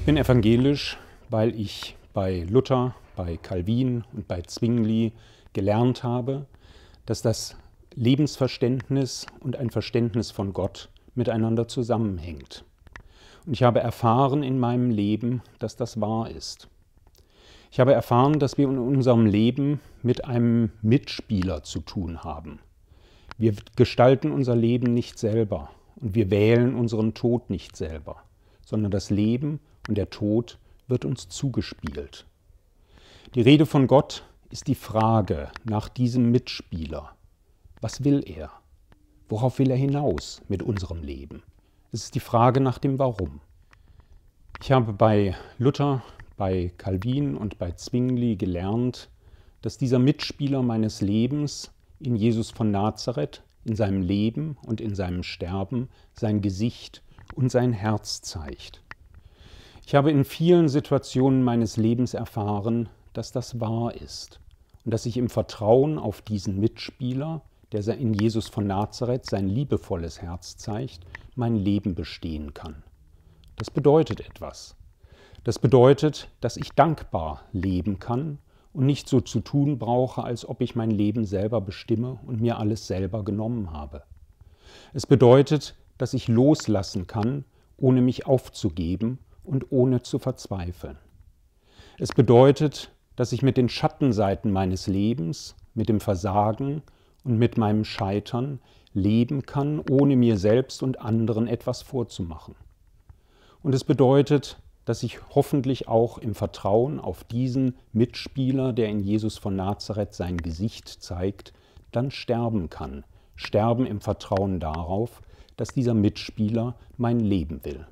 Ich bin evangelisch, weil ich bei Luther, bei Calvin und bei Zwingli gelernt habe, dass das Lebensverständnis und ein Verständnis von Gott miteinander zusammenhängt. Und ich habe erfahren in meinem Leben, dass das wahr ist. Ich habe erfahren, dass wir in unserem Leben mit einem Mitspieler zu tun haben. Wir gestalten unser Leben nicht selber und wir wählen unseren Tod nicht selber sondern das Leben und der Tod wird uns zugespielt. Die Rede von Gott ist die Frage nach diesem Mitspieler. Was will er? Worauf will er hinaus mit unserem Leben? Es ist die Frage nach dem Warum. Ich habe bei Luther, bei Calvin und bei Zwingli gelernt, dass dieser Mitspieler meines Lebens in Jesus von Nazareth in seinem Leben und in seinem Sterben sein Gesicht und sein Herz zeigt. Ich habe in vielen Situationen meines Lebens erfahren, dass das wahr ist und dass ich im Vertrauen auf diesen Mitspieler, der in Jesus von Nazareth sein liebevolles Herz zeigt, mein Leben bestehen kann. Das bedeutet etwas. Das bedeutet, dass ich dankbar leben kann und nicht so zu tun brauche, als ob ich mein Leben selber bestimme und mir alles selber genommen habe. Es bedeutet, dass ich loslassen kann, ohne mich aufzugeben und ohne zu verzweifeln. Es bedeutet, dass ich mit den Schattenseiten meines Lebens, mit dem Versagen und mit meinem Scheitern leben kann, ohne mir selbst und anderen etwas vorzumachen. Und es bedeutet, dass ich hoffentlich auch im Vertrauen auf diesen Mitspieler, der in Jesus von Nazareth sein Gesicht zeigt, dann sterben kann, sterben im Vertrauen darauf, dass dieser Mitspieler mein Leben will.